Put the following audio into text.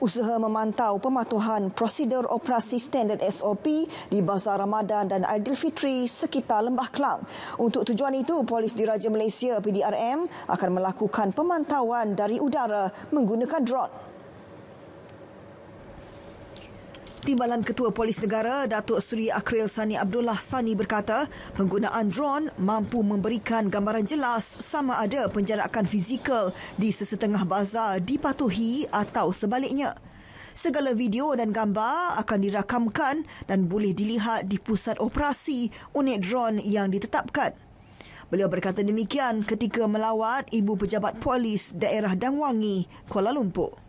usaha memantau pematuhan prosedur operasi standard SOP di Bazar Ramadan dan Aidilfitri sekitar Lembah Kelang. Untuk tujuan itu, Polis Diraja Malaysia PDRM akan melakukan pemantauan dari udara menggunakan drone. Timbalan Ketua Polis Negara Datuk Suri Akril Sani Abdullah Sani berkata, penggunaan drone mampu memberikan gambaran jelas sama ada penjarakan fizikal di sesetengah bazar dipatuhi atau sebaliknya. Segala video dan gambar akan dirakamkan dan boleh dilihat di pusat operasi unit drone yang ditetapkan. Beliau berkata demikian ketika melawat ibu pejabat polis daerah Dangwangi, Kuala Lumpur.